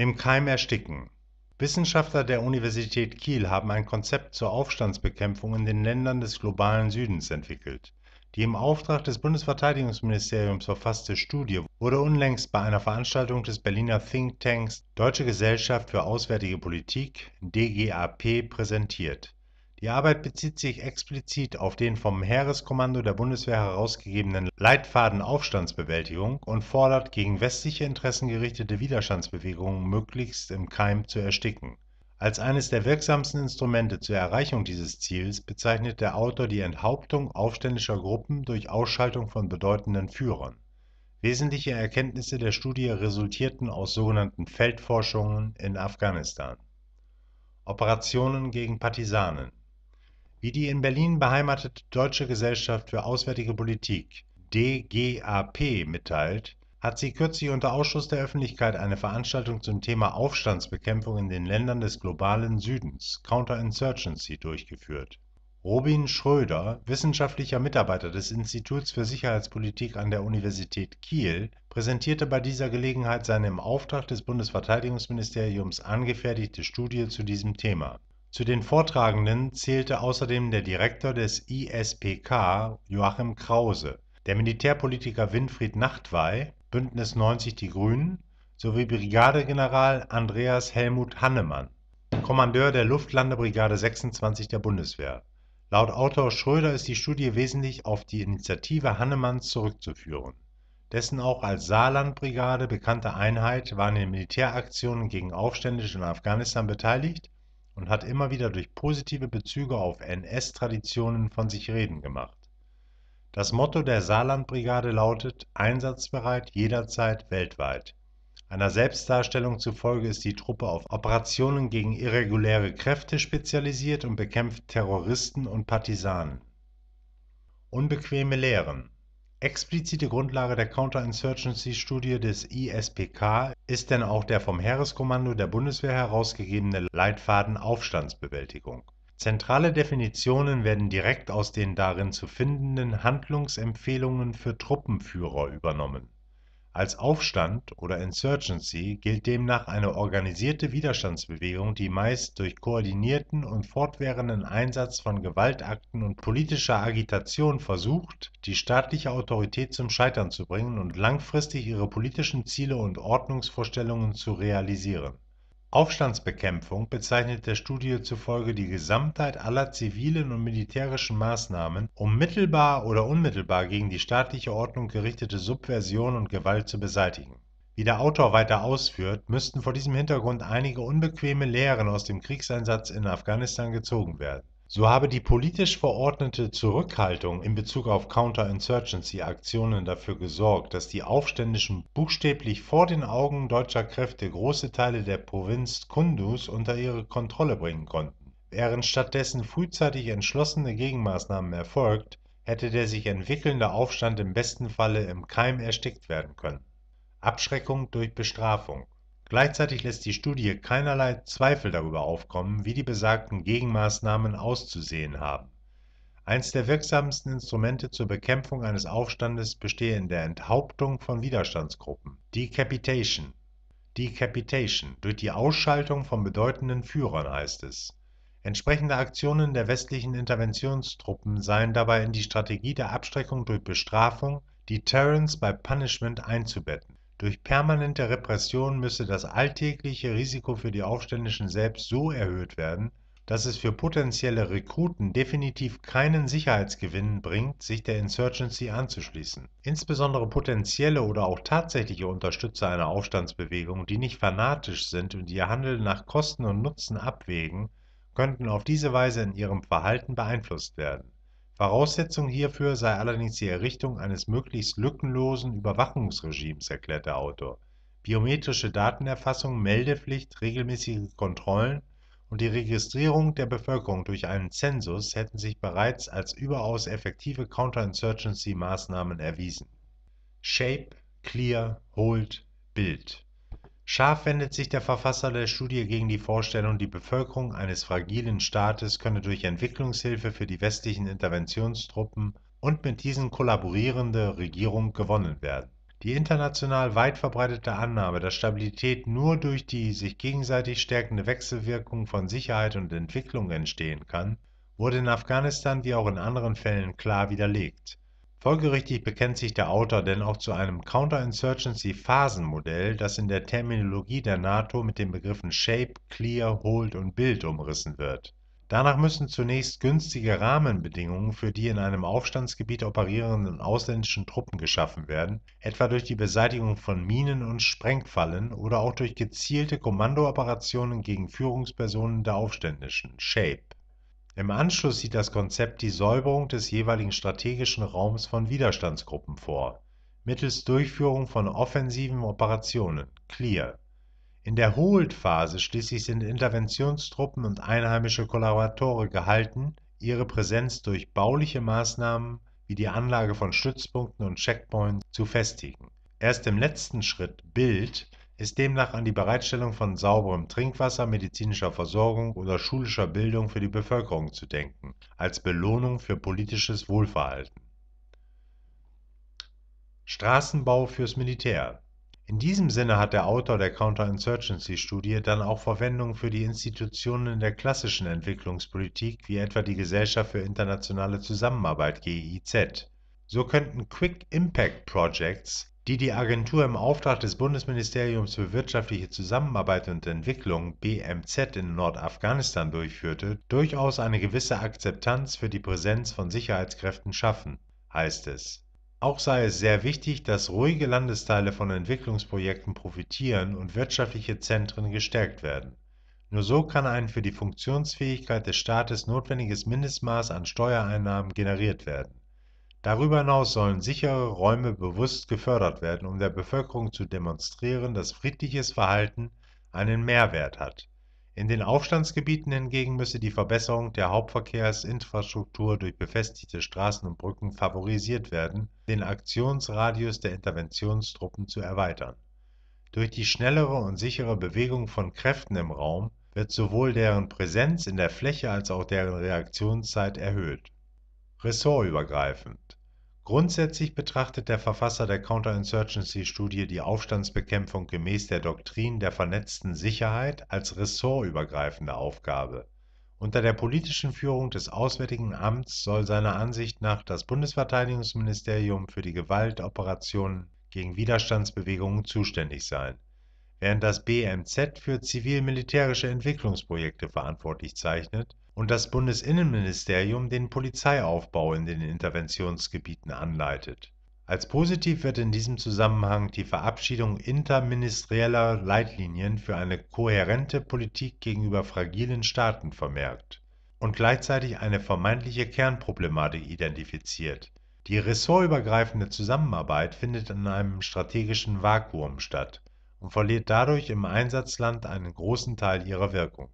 Im Keim ersticken. Wissenschaftler der Universität Kiel haben ein Konzept zur Aufstandsbekämpfung in den Ländern des globalen Südens entwickelt. Die im Auftrag des Bundesverteidigungsministeriums verfasste Studie wurde unlängst bei einer Veranstaltung des Berliner Thinktanks Deutsche Gesellschaft für Auswärtige Politik DGAP präsentiert die Arbeit bezieht sich explizit auf den vom Heereskommando der Bundeswehr herausgegebenen Leitfaden Aufstandsbewältigung und fordert, gegen westliche Interessen gerichtete Widerstandsbewegungen möglichst im Keim zu ersticken. Als eines der wirksamsten Instrumente zur Erreichung dieses Ziels bezeichnet der Autor die Enthauptung aufständischer Gruppen durch Ausschaltung von bedeutenden Führern. Wesentliche Erkenntnisse der Studie resultierten aus sogenannten Feldforschungen in Afghanistan. Operationen gegen Partisanen wie die in Berlin beheimatete Deutsche Gesellschaft für Auswärtige Politik DGAP mitteilt, hat sie kürzlich unter Ausschuss der Öffentlichkeit eine Veranstaltung zum Thema Aufstandsbekämpfung in den Ländern des globalen Südens Counterinsurgency durchgeführt. Robin Schröder, wissenschaftlicher Mitarbeiter des Instituts für Sicherheitspolitik an der Universität Kiel, präsentierte bei dieser Gelegenheit seine im Auftrag des Bundesverteidigungsministeriums angefertigte Studie zu diesem Thema zu den Vortragenden zählte außerdem der Direktor des ISPK Joachim Krause, der Militärpolitiker Winfried Nachtwey (Bündnis 90/Die Grünen) sowie Brigadegeneral Andreas Helmut Hannemann, Kommandeur der Luftlandebrigade 26 der Bundeswehr. Laut Autor Schröder ist die Studie wesentlich auf die Initiative Hannemanns zurückzuführen. Dessen auch als Saarlandbrigade bekannte Einheit war an den Militäraktionen gegen Aufständische in Afghanistan beteiligt und hat immer wieder durch positive Bezüge auf NS-Traditionen von sich reden gemacht. Das Motto der Saarlandbrigade lautet Einsatzbereit jederzeit weltweit. Einer Selbstdarstellung zufolge ist die Truppe auf Operationen gegen irreguläre Kräfte spezialisiert und bekämpft Terroristen und Partisanen. Unbequeme Lehren Explizite Grundlage der Counterinsurgency-Studie des ISPK ist denn auch der vom Heereskommando der Bundeswehr herausgegebene Leitfaden Aufstandsbewältigung. Zentrale Definitionen werden direkt aus den darin zu findenden Handlungsempfehlungen für Truppenführer übernommen als Aufstand oder Insurgency gilt demnach eine organisierte Widerstandsbewegung, die meist durch koordinierten und fortwährenden Einsatz von Gewaltakten und politischer Agitation versucht, die staatliche Autorität zum Scheitern zu bringen und langfristig ihre politischen Ziele und Ordnungsvorstellungen zu realisieren Aufstandsbekämpfung bezeichnet der Studie zufolge die Gesamtheit aller zivilen und militärischen Maßnahmen, um mittelbar oder unmittelbar gegen die staatliche Ordnung gerichtete Subversion und Gewalt zu beseitigen. Wie der Autor weiter ausführt, müssten vor diesem Hintergrund einige unbequeme Lehren aus dem Kriegseinsatz in Afghanistan gezogen werden so habe die politisch verordnete Zurückhaltung in Bezug auf Counterinsurgency-Aktionen dafür gesorgt, dass die Aufständischen buchstäblich vor den Augen deutscher Kräfte große Teile der Provinz Kundus unter ihre Kontrolle bringen konnten. Während stattdessen frühzeitig entschlossene Gegenmaßnahmen erfolgt, hätte der sich entwickelnde Aufstand im besten Falle im Keim erstickt werden können. Abschreckung durch Bestrafung Gleichzeitig lässt die Studie keinerlei Zweifel darüber aufkommen, wie die besagten Gegenmaßnahmen auszusehen haben. Eins der wirksamsten Instrumente zur Bekämpfung eines Aufstandes bestehe in der Enthauptung von Widerstandsgruppen, Decapitation. Decapitation durch die Ausschaltung von bedeutenden Führern heißt es. Entsprechende Aktionen der westlichen Interventionstruppen seien dabei in die Strategie der Abschreckung durch Bestrafung, Deterrence by Punishment einzubetten durch permanente Repression müsse das alltägliche Risiko für die Aufständischen selbst so erhöht werden, dass es für potenzielle Rekruten definitiv keinen Sicherheitsgewinn bringt, sich der Insurgency anzuschließen. Insbesondere potenzielle oder auch tatsächliche Unterstützer einer Aufstandsbewegung, die nicht fanatisch sind und ihr Handeln nach Kosten und Nutzen abwägen, könnten auf diese Weise in ihrem Verhalten beeinflusst werden Voraussetzung hierfür sei allerdings die Errichtung eines möglichst lückenlosen Überwachungsregimes, erklärt der Autor. Biometrische Datenerfassung, Meldepflicht, regelmäßige Kontrollen und die Registrierung der Bevölkerung durch einen Zensus hätten sich bereits als überaus effektive Counterinsurgency-Maßnahmen erwiesen. Shape, Clear, Hold, Bild. Scharf wendet sich der Verfasser der Studie gegen die Vorstellung, die Bevölkerung eines fragilen Staates könne durch Entwicklungshilfe für die westlichen Interventionstruppen und mit diesen kollaborierende Regierung gewonnen werden. Die international weit verbreitete Annahme, dass Stabilität nur durch die sich gegenseitig stärkende Wechselwirkung von Sicherheit und Entwicklung entstehen kann, wurde in Afghanistan wie auch in anderen Fällen klar widerlegt. Folgerichtig bekennt sich der Autor denn auch zu einem Counterinsurgency-Phasenmodell, das in der Terminologie der NATO mit den Begriffen Shape, Clear, Hold und Build umrissen wird. Danach müssen zunächst günstige Rahmenbedingungen für die in einem Aufstandsgebiet operierenden ausländischen Truppen geschaffen werden, etwa durch die Beseitigung von Minen und Sprengfallen oder auch durch gezielte Kommandooperationen gegen Führungspersonen der Aufständischen (Shape im Anschluss sieht das Konzept die Säuberung des jeweiligen strategischen Raums von Widerstandsgruppen vor, mittels Durchführung von offensiven Operationen (Clear). In der Hold-Phase schließlich sind Interventionstruppen und einheimische Kollaboratoren gehalten, ihre Präsenz durch bauliche Maßnahmen wie die Anlage von Stützpunkten und Checkpoints zu festigen. Erst im letzten Schritt (Build ist demnach an die Bereitstellung von sauberem Trinkwasser, medizinischer Versorgung oder schulischer Bildung für die Bevölkerung zu denken, als Belohnung für politisches Wohlverhalten. Straßenbau fürs Militär. In diesem Sinne hat der Autor der Counterinsurgency-Studie dann auch Verwendung für die Institutionen der klassischen Entwicklungspolitik, wie etwa die Gesellschaft für internationale Zusammenarbeit GIZ. So könnten Quick Impact Projects die die Agentur im Auftrag des Bundesministeriums für wirtschaftliche Zusammenarbeit und Entwicklung BMZ in Nordafghanistan durchführte, durchaus eine gewisse Akzeptanz für die Präsenz von Sicherheitskräften schaffen, heißt es. Auch sei es sehr wichtig, dass ruhige Landesteile von Entwicklungsprojekten profitieren und wirtschaftliche Zentren gestärkt werden. Nur so kann ein für die Funktionsfähigkeit des Staates notwendiges Mindestmaß an Steuereinnahmen generiert werden Darüber hinaus sollen sichere Räume bewusst gefördert werden, um der Bevölkerung zu demonstrieren, dass friedliches Verhalten einen Mehrwert hat. In den Aufstandsgebieten hingegen müsse die Verbesserung der Hauptverkehrsinfrastruktur durch befestigte Straßen und Brücken favorisiert werden, den Aktionsradius der Interventionstruppen zu erweitern. Durch die schnellere und sichere Bewegung von Kräften im Raum wird sowohl deren Präsenz in der Fläche als auch deren Reaktionszeit erhöht ressortübergreifend. Grundsätzlich betrachtet der Verfasser der Counterinsurgency-Studie die Aufstandsbekämpfung gemäß der Doktrin der vernetzten Sicherheit als ressortübergreifende Aufgabe. Unter der politischen Führung des Auswärtigen Amts soll seiner Ansicht nach das Bundesverteidigungsministerium für die Gewaltoperationen gegen Widerstandsbewegungen zuständig sein, während das BMZ für zivil-militärische Entwicklungsprojekte verantwortlich zeichnet und das Bundesinnenministerium den Polizeiaufbau in den Interventionsgebieten anleitet. Als positiv wird in diesem Zusammenhang die Verabschiedung interministerieller Leitlinien für eine kohärente Politik gegenüber fragilen Staaten vermerkt und gleichzeitig eine vermeintliche Kernproblematik identifiziert. Die ressortübergreifende Zusammenarbeit findet in einem strategischen Vakuum statt und verliert dadurch im Einsatzland einen großen Teil ihrer Wirkung